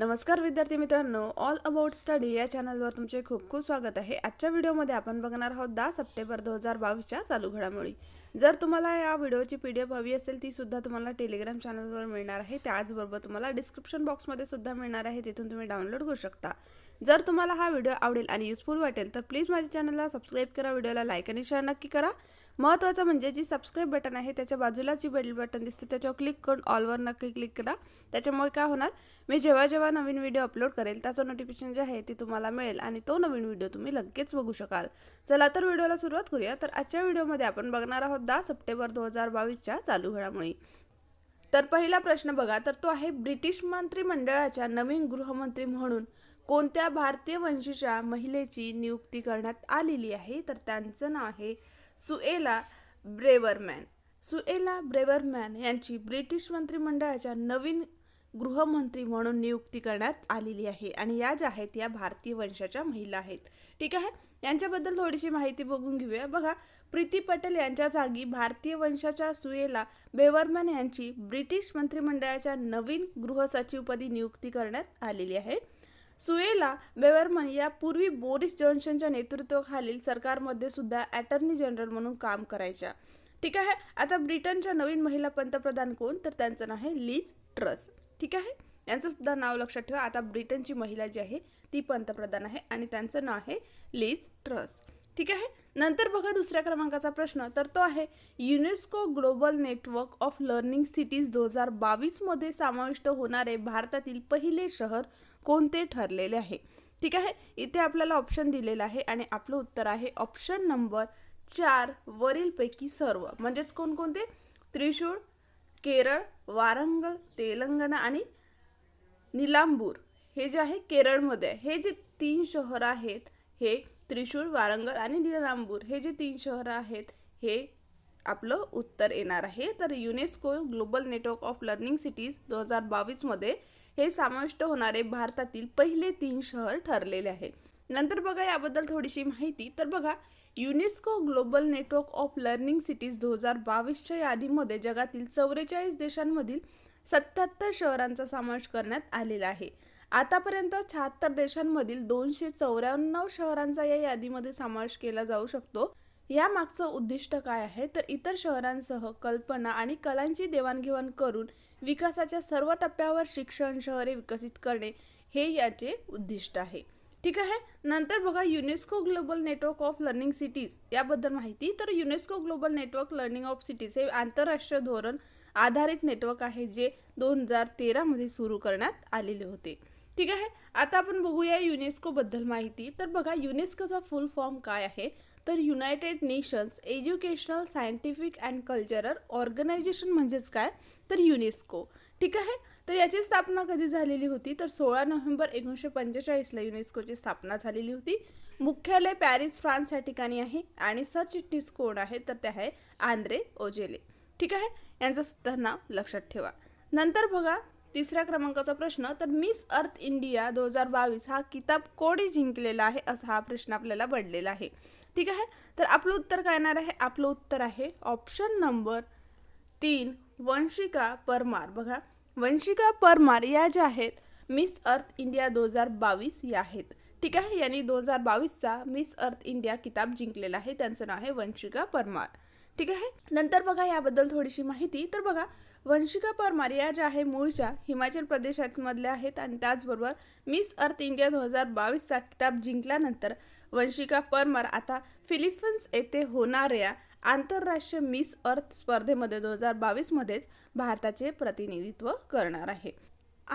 नमस्कार विद्यार्थी मित्रांनो ऑल अबाउट स्टडी या चॅनलवर तुमचे खूप खूप स्वागत आहे आजच्या व्हिडिओमध्ये आपण बघणार आहोत दहा सप्टेंबर दोन हजार बावीसच्या चालू घडामोडी जर तुम्हाला या व्हिडिओची पी डी एफ हवी असेल ती सुद्धा तुम्हाला टेलिग्राम चॅनलवर मिळणार आहे त्याचबरोबर तुम्हाला डिस्क्रिप्शन बॉक्समध्ये सुद्धा मिळणार आहे तिथून तुम्ही डाउनलोड करू शकता जर तुम्हाला हा व्हिडिओ आवडेल आणि युजफुल वाटेल तर प्लीज माझ्या चॅनलला सबस्क्राईब करा व्हिडिओला लाईक आणि शेअर नक्की करा महत्त्वाचं म्हणजे जी सबस्क्राईब बटन आहे त्याच्या बाजूला जी बेल बटन दिसते त्याच्यावर क्लिक करून ऑलवर नक्की क्लिक करा त्याच्यामुळे काय होणार मी जेव्हा जेव्हा नवीन व्हिडिओ अपलोड करेल त्याचं नोटिफिकेशन जे आहे ते तुम्हाला मिळेल आणि तो नवीन व्हिडिओ तुम्ही लगेच बघू शकाल चला तर व्हिडिओला सुरुवात करूया तर आजच्या व्हिडिओमध्ये आपण बघणार आहोत दहा सप्टेंबर दोन हजार बावीसच्या चालू घडामुळे तर पहिला प्रश्न बघा तर तो आहे ब्रिटिश मंत्रिमंडळाच्या नवीन गृहमंत्री म्हणून कोणत्या भारतीय वंशीच्या महिलेची नियुक्ती करण्यात आलेली आहे तर त्यांचं नाव आहे सुएला ब्रेवरमॅन सुएला ब्रेवरमॅन यांची ब्रिटिश मंत्रिमंडळाच्या नवीन गृहमंत्री म्हणून नियुक्ती करण्यात आलेली आहे आणि या ज्या आहेत या भारतीय वंशाच्या महिला आहेत ठीक आहे यांच्याबद्दल थोडीशी माहिती बघून घेऊया बघा प्रीती पटेल यांच्या जागी भारतीय वंशाच्या सुएला बेवरमॅन यांची ब्रिटिश मंत्रिमंडळाच्या नवीन गृहसचिवपदी नियुक्ती करण्यात आलेली आहे सुएला बेवरमन पूर्वी बोरिस जॉन्सनच्या नेतृत्वाखालील सरकारमध्ये सुद्धा अटर्नी जनरल म्हणून काम करायच्या ठीक आहे आता ब्रिटनच्या नवीन महिला पंतप्रधान कोण तर त्यांचं नाव आहे लीज ट्रस ठीक आहे यांचं सुद्धा नाव लक्षात ठेवा आता ब्रिटनची महिला जी आहे ती पंतप्रधान आहे आणि त्यांचं नाव आहे लीज ट्रस ठीक आहे नंतर बघा दुसऱ्या क्रमांकाचा प्रश्न तर तो आहे UNESCO global network of learning cities दोन हजार बावीसमध्ये समाविष्ट होणारे भारतातील पहिले शहर कोणते ठरलेले आहे ठीक आहे इथे आपल्याला ऑप्शन दिलेला आहे आणि आपलं उत्तर आहे ऑप्शन नंबर चार वरीलपैकी सर्व म्हणजेच कोणकोणते त्रिशूळ केरळ वारंगल तेलंगणा आणि निलांबूर हे जे आहे केरळमध्ये हे जे तीन शहरं आहेत हे त्रिशूळ वारंगल आणि निलांबूर हे जे तीन शहरं आहेत हे आपलं उत्तर येणार आहे तर UNESCO global network of learning cities दोन हजार बावीसमध्ये हे समाविष्ट होणारे भारतातील पहिले तीन शहर ठरलेले आहे नंतर बघा याबद्दल थोडीशी माहिती तर बघा UNESCO global network of learning cities दोन हजार बावीसच्या यादीमध्ये जगातील चौवेचाळीस देशांमधील सत्याहत्तर शहरांचा समावेश करण्यात आलेला आहे आतापर्यंत शहात्तर देशांमधील दोनशे चौऱ्याण्णव शहरांचा या यादीमध्ये समावेश केला जाऊ शकतो यामागचं उद्दिष्ट काय आहे तर इतर शहरांसह कल्पना आणि कलांची देवाणघेवाण करून विकासाच्या सर्व टप्प्यावर शिक्षण शहरे विकसित करणे हे याचे उद्दिष्ट आहे ठीक आहे नंतर बघा UNESCO global network of learning cities याबद्दल माहिती तर UNESCO global network learning of cities हे आंतरराष्ट्रीय धोरण आधारित नेटवर्क आहे जे दोन हजार तेरामध्ये सुरू करण्यात आलेले होते ठीक आहे आता आपण बघूया युनेस्कोबद्दल माहिती तर बघा युनेस्कोचा फुल फॉर्म काय आहे तर United Nations educational scientific and cultural organization म्हणजेच काय तर युनेस्को ठीक आहे तर याची स्थापना कधी झालेली होती तर सोळा नोव्हेंबर एकोणीसशे पंचेचाळीसला युनेस्कोची स्थापना झालेली होती मुख्यालय पॅरिस फ्रान्स या ठिकाणी आहे आणि सरचिटणीस कोण आहे तर ते आहे आंद्रे ओजेले ठीक आहे यांचं सुद्धा नाव लक्षात ठेवा नंतर बघा तिसऱ्या क्रमांकाचा प्रश्न तर मिस अर्थ इंडिया दोन हजार बावीस हा किताब कोणी जिंकलेला आहे असा हा प्रश्न आपल्याला पडलेला आहे ठीक आहे तर आपलं उत्तर काय येणार आहे आपलं उत्तर आहे ऑप्शन नंबर तीन वंशिका परमार बघा वंशिका परमार या ज्या आहेत मिस अर्थ इंडिया दोन हजार बावीस या आहेत ठीक आहे यांनी दोन हजार बावीसचा मिस अर्थ इंडिया किताब जिंकलेला आहे त्यांचं नाव आहे वंशिका परमार ठीक आहे नंतर बघा याबद्दल थोडीशी माहिती तर बघा वंशिका परमार या ज्या आहे मूळच्या हिमाचल मधल्या आहेत आणि त्याचबरोबर मिस अर्थ इंडिया दोन हजार बावीसचा किताब जिंकल्यानंतर वंशिका परमार आता फिलिपिन्स येथे होणाऱ्या आंतरराष्ट्रीय मिस अर्थ स्पर्धेमध्ये दोन हजार बावीसमध्येच भारताचे प्रतिनिधित्व करणार आहे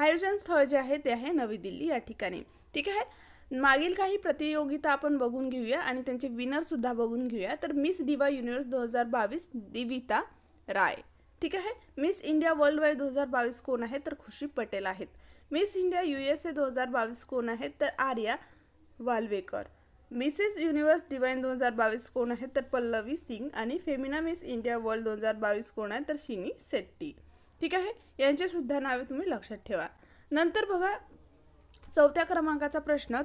आयोजन स्थळ जे आहे ते आहे नवी दिल्ली या ठिकाणी ठीक आहे मागील काही प्रतियोगिता आपण बघून घेऊया आणि त्यांचे विनरसुद्धा बघून घेऊया तर मिस दिवा युनिव्हर्स दोन हजार बावीस दिविता राय ठीक आहे मिस इंडिया वर्ल्ड वाईड दोन हजार बावीस कोण आहे तर खुशी पटेल आहेत Miss India U S A दोन हजार बावीस कोण आहेत तर Arya Walvekar Mrs universe divine दोन हजार बावीस कोण आहेत तर पल्लवी सिंग आणि फेमिना मिस इंडिया वर्ल्ड दोन हजार बावीस कोण आहे तर शिनी शेट्टी ठीक आहे सुद्धा नावे तुम्ही लक्षात ठेवा नंतर बघा चौथ्या क्रमांकाचा प्रश्न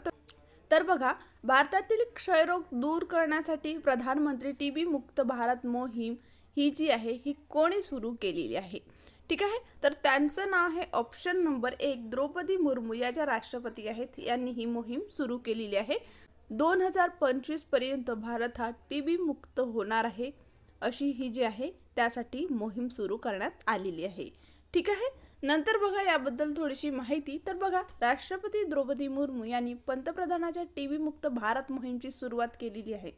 तर बघा भारतातील क्षयरोग दूर करण्यासाठी प्रधानमंत्री टी बी मुक्त भारत मोहीम ही जी आहे ही कोणी सुरू केलेली आहे ठीक आहे तर त्यांचं नाव आहे ऑप्शन नंबर एक द्रौपदी मुर्मू या ज्या राष्ट्रपती आहेत यांनी ही मोहीम सुरू केलेली आहे दोन हजार पर्यंत भारत हा टी बी मुक्त होणार आहे अशी ही जी आहे त्यासाठी मोहीम सुरू करण्यात आलेली आहे ठीक आहे नंतर बघा याबद्दल थोडीशी माहिती तर बघा राष्ट्रपती द्रौपदी मुर्मू यांनी पंतप्रधानाच्या टी बी मुक्त भारत मोहीमची सुरुवात केलेली आहे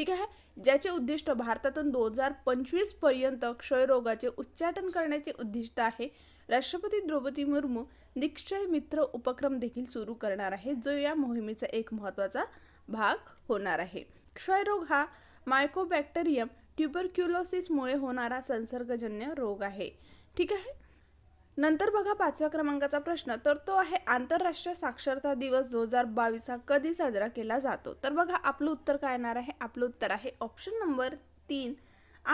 ठीक आहे ज्याचे उद्दिष्ट भारतातून दोन हजार पंचवीस पर्यंत क्षयरोगाचे उच्चाटन करण्याचे उद्दिष्ट आहे राष्ट्रपती द्रौपदी मुर्मू निक्षय मित्र उपक्रम देखील सुरू करणार आहे जो या मोहिमेचा एक महत्त्वाचा भाग होणार आहे क्षयरोग हा मायकोबॅक्टेरियम ट्युबरक्युलोसिसमुळे होणारा संसर्गजन्य रोग आहे ठीक आहे नंतर बघा पाचव्या क्रमांकाचा प्रश्न तर तो आहे आंतरराष्ट्रीय साक्षरता दिवस दोन हजार बावीस हा कधी साजरा केला जातो तर बघा आपलं उत्तर काय येणार आहे आपलं उत्तर आहे ऑप्शन नंबर तीन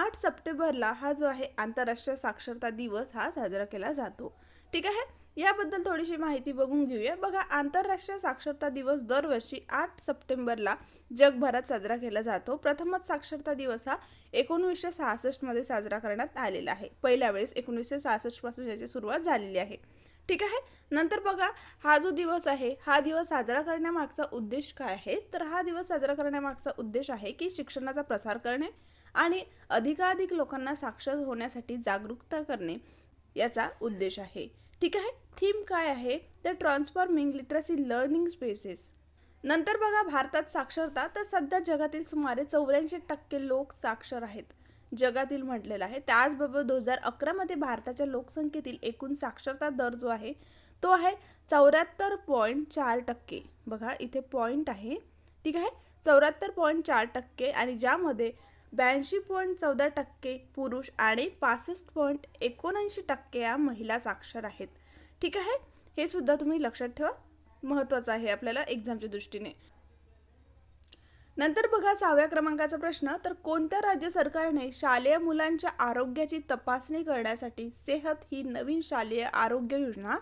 आठ सप्टेंबरला हा जो आहे आंतरराष्ट्रीय साक्षरता दिवस हा साजरा केला जातो ठीक आहे याबद्दल थोडीशी माहिती बघून घेऊया बघा आंतरराष्ट्रीय साक्षरता दिवस दरवर्षी आठ सप्टेंबरला जगभरात साजरा केला जातो प्रथमच साक्षरता दिवस हा एकोणवीसशे सहासष्टमध्ये साजरा करण्यात आलेला आहे पहिल्या वेळेस एकोणीसशे सहासष्टपासून याची सुरुवात झालेली आहे ठीक आहे नंतर बघा हा जो दिवस आहे हा दिवस साजरा करण्यामागचा उद्देश काय आहे तर हा दिवस साजरा करण्यामागचा उद्देश आहे की शिक्षणाचा प्रसार करणे आणि अधिकाधिक लोकांना साक्षर होण्यासाठी जागरूकता करणे याचा उद्देश आहे ठीक आहे थीम काय आहे तर ट्रान्सफॉर्मिंग लिटरसी लर्निंग स्पेसेस नंतर बघा भारतात साक्षरता तर सध्या जगातील सुमारे चौऱ्याऐंशी टक्के लोक साक्षर आहेत जगातील म्हटलेलं आहे त्याचबरोबर दोन हजार अकरामध्ये भारताच्या लोकसंख्येतील एकूण साक्षरता दर जो आहे तो आहे चौऱ्याहत्तर पॉईंट चार टक्के बघा इथे पॉईंट आहे ठीक आहे चौऱ्याहत्तर पॉईंट चार टक्के आणि ज्यामध्ये ब्याऐंशी पॉईंट चौदा टक्के पुरुष आणि पासष्ट पॉईंट एकोणऐंशी टक्के या महिला साक्षर आहेत ठीक आहे हे सुद्धा तुम्ही लक्षात ठेवा महत्वाचं आहे आपल्याला एक्झामच्या दृष्टीने नंतर बघा सहाव्या क्रमांकाचा प्रश्न तर कोणत्या राज्य सरकारने शालेय मुलांच्या आरोग्याची तपासणी करण्यासाठी सेहत ही नवीन शालेय आरोग्य योजना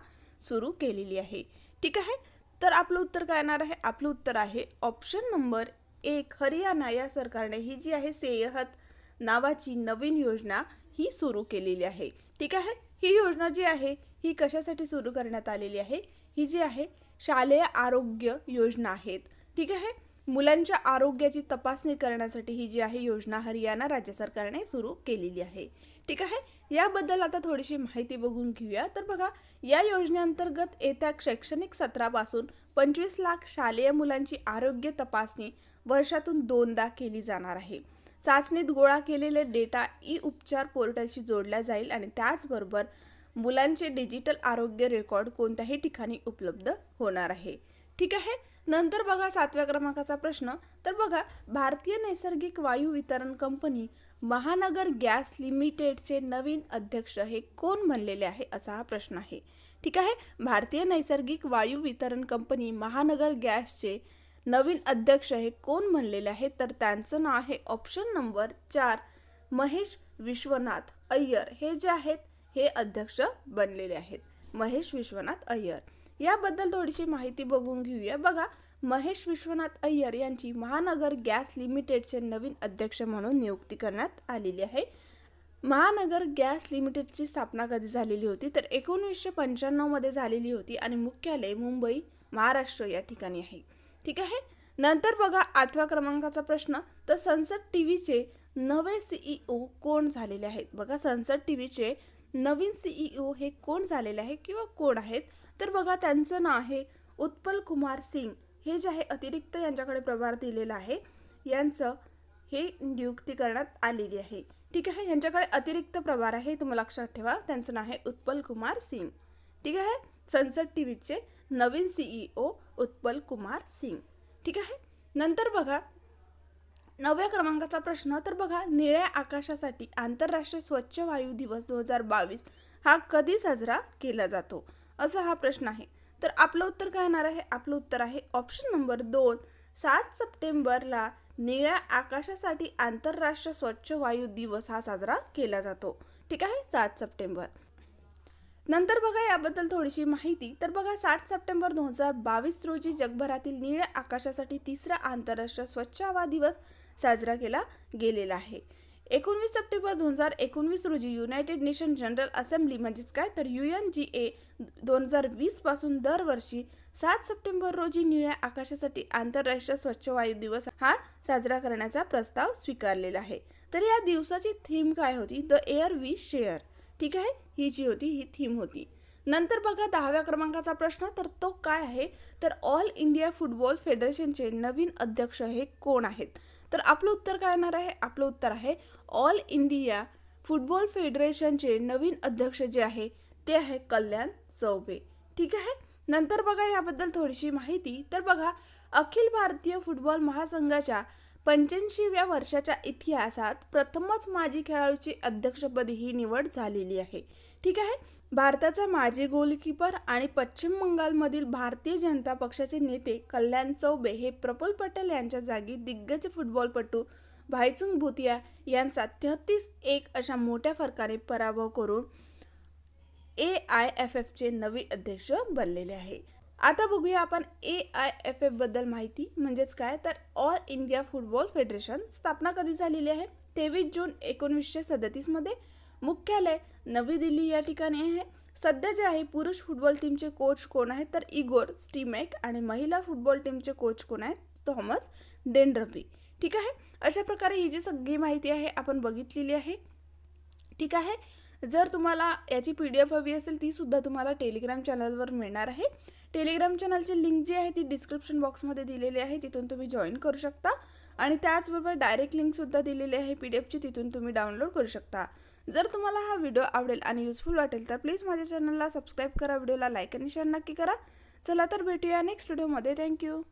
सुरू केलेली आहे ठीक आहे तर आपलं उत्तर काय येणार आहे आपलं उत्तर आहे ऑप्शन नंबर एक हरियाणा या सरकारने ही जी आहे सेहत नावाची नवीन योजना ही सुरू केलेली आहे ठीक आहे ही योजना जी आहे ही कशासाठी सुरू करण्यात आलेली आहे ही जी आहे शालेय आरोग्य योजना आहेत ठीक आहे मुलांच्या आरोग्याची तपासणी करण्यासाठी ही जी आहे योजना हरियाणा राज्य सरकारने सुरू केलेली आहे ठीक आहे याबद्दल आता थोडीशी माहिती बघून घेऊया तर बघा या योजनेअंतर्गत येत्या शैक्षणिक सत्रापासून पंचवीस लाख शालेय मुलांची आरोग्य तपासणी वर्षातून दोनदा केली जाणार आहे चाचणीत गोळा केलेले डेटा ई उपचार पोर्टलशी जोडला जाईल आणि त्याचबरोबर मुलांचे डिजिटल आरोग्य रेकॉर्ड कोणत्याही ठिकाणी उपलब्ध होणार आहे ठीक आहे नंतर बघा सातव्या क्रमांकाचा प्रश्न तर बघा भारतीय नैसर्गिक वायू वितरण कंपनी महानगर गॅस लिमिटेडचे नवीन अध्यक्ष हे कोण म्हणलेले आहे असा हा प्रश्न आहे ठीक आहे भारतीय नैसर्गिक वायू वितरण कंपनी महानगर गॅसचे नवीन अध्यक्ष हे कोण म्हणलेले आहे तर त्यांचं नाव आहे ऑप्शन नंबर चार महेश विश्वनाथ अय्यर हे जे आहेत हे अध्यक्ष बनलेले आहेत महेश विश्वनाथ अय्यर याबद्दल थोडीशी माहिती बघून घेऊया बघा महेश विश्वनाथ अय्यर यांची महानगर गॅस लिमिटेडचे नवीन अध्यक्ष म्हणून नियुक्ती करण्यात आलेली आहे महानगर गॅस लिमिटेडची स्थापना कधी झालेली होती तर एकोणीसशे पंच्याण्णवमध्ये झालेली होती आणि मुख्यालय मुंबई महाराष्ट्र या ठिकाणी आहे ठीक आहे नंतर बघा आठव्या क्रमांकाचा प्रश्न तर सनसेट टी व्हीचे नवे सीईओ e कोण झालेले आहेत बघा सनसेट टी व्हीचे नवीन सीईओ e हे कोण झालेले आहे किंवा कोण आहेत तर बघा त्यांचं नाव आहे उत्पल कुमार सिंग हे जे आहे अतिरिक्त यांच्याकडे प्रभार दिलेला आहे यांचं हे नियुक्ती करण्यात आलेली आहे ठीक आहे यांच्याकडे अतिरिक्त प्रभार आहे तुम्हाला लक्षात ठेवा त्यांचं नाव आहे उत्पल कुमार सिंग ठीक आहे सनसेट टी व्हीचे नवीन सीईओ उत्पल कुमार सिंग ठीक आहे नंतर बघा नवव्या क्रमांकाचा प्रश्न तर बघा निळ्या आकाशासाठी आंतरराष्ट्रीय स्वच्छ वायू दिवस दोन हजार बावीस हा कधी साजरा केला जातो असा हा प्रश्न आहे तर आपलं उत्तर काय येणार आहे आपलं उत्तर आहे ऑप्शन नंबर दोन सात सप्टेंबरला निळ्या आकाशासाठी आंतरराष्ट्रीय स्वच्छ वायू दिवस हा साजरा केला जातो ठीक आहे सात सप्टेंबर नंतर बघा याबद्दल थोडीशी माहिती तर बघा सात सप्टेंबर दोन हजार बावीस रोजी जगभरातील निळ्या आकाशासाठी तिसरा आंतरराष्ट्रीय स्वच्छ हवा दिवस साजरा केला गेलेला आहे एकोणवीस सप्टेंबर दोन हजार एकोणवीस रोजी युनायटेड नेशन जनरल असेंब्ली म्हणजेच काय तर यू एन जी ए दोन हजार वीसपासून दरवर्षी सात सप्टेंबर रोजी निळ्या आकाशासाठी आंतरराष्ट्रीय स्वच्छ वायू दिवस हा साजरा करण्याचा प्रस्ताव स्वीकारलेला आहे तर या दिवसाची थीम काय होती द एअर वी शेअर ठीक आहे ही जी होती ही थीम होती नंतर बघा दहाव्या क्रमांकाचा प्रश्न तर तो काय आहे तर ऑल इंडिया फुटबॉल फेडरेशनचे नवीन अध्यक्ष हे कोण आहेत तर आपलं उत्तर काय येणार आहे आपलं उत्तर आहे ऑल इंडिया फुटबॉल फेडरेशनचे नवीन अध्यक्ष जे आहे ते आहे कल्याण चौबे ठीक आहे नंतर बघा याबद्दल थोडीशी माहिती तर बघा अखिल भारतीय फुटबॉल महासंघाच्या पंच्याऐंशीव्या वर्षाच्या इतिहासात प्रथमच माजी खेळाडूची अध्यक्षपदी ही निवड झालेली आहे ठीक आहे भारताचा माजी गोलकीपर आणि पश्चिम बंगालमधील भारतीय जनता पक्षाचे नेते कल्याण चौबे हे प्रफुल पटेल यांच्या जागी दिग्गज फुटबॉलपटू भाईचुंग भुतिया यांचा तेहतीस एक अशा मोठ्या फरकाने पराभव करून ए आय एफ एफचे नवे अध्यक्ष बनलेले आहे आता बघूया आपण ए आय एफ बद्दल माहिती म्हणजेच काय तर ऑल इंडिया फुटबॉल फेडरेशन स्थापना कधी झालेली आहे तेवीस जून एकोणवीसशे सदतीसमध्ये मुख्यालय नवी दिल्ली या ठिकाणी आहे सध्या जे आहे पुरुष फुटबॉल टीमचे कोच कोण आहेत तर इगोर स्टीमेक आणि महिला फुटबॉल टीमचे कोच कोण आहेत थॉमस डेंड्रबी ठीक आहे अशा प्रकारे ही जी सगळी माहिती आहे आपण बघितलेली आहे ठीक आहे जर तुम्हाला याची पी डी एफ हवी असेल तीसुद्धा तुम्हाला टेलिग्राम चॅनलवर मिळणार आहे टेलिग्राम चॅनलची लिंक जी आहे ती डिस्क्रिप्शन बॉक्समध्ये दिलेली आहे तिथून तुम्ही जॉईन करू शकता आणि त्याचबरोबर डायरेक्ट लिंकसुद्धा दिलेली आहे पी डी एफची तिथून तुम्ही डाउनलोड करू शकता जर तुम्हाला हा व्हिडिओ आवडेल आणि युजफुल वाटेल तर प्लीज माझ्या चॅनलला सबस्क्राईब करा व्हिडिओला लाईक आणि शेअर नक्की करा चला तर भेटूया नेक्स्ट व्हिडिओमध्ये थँक्यू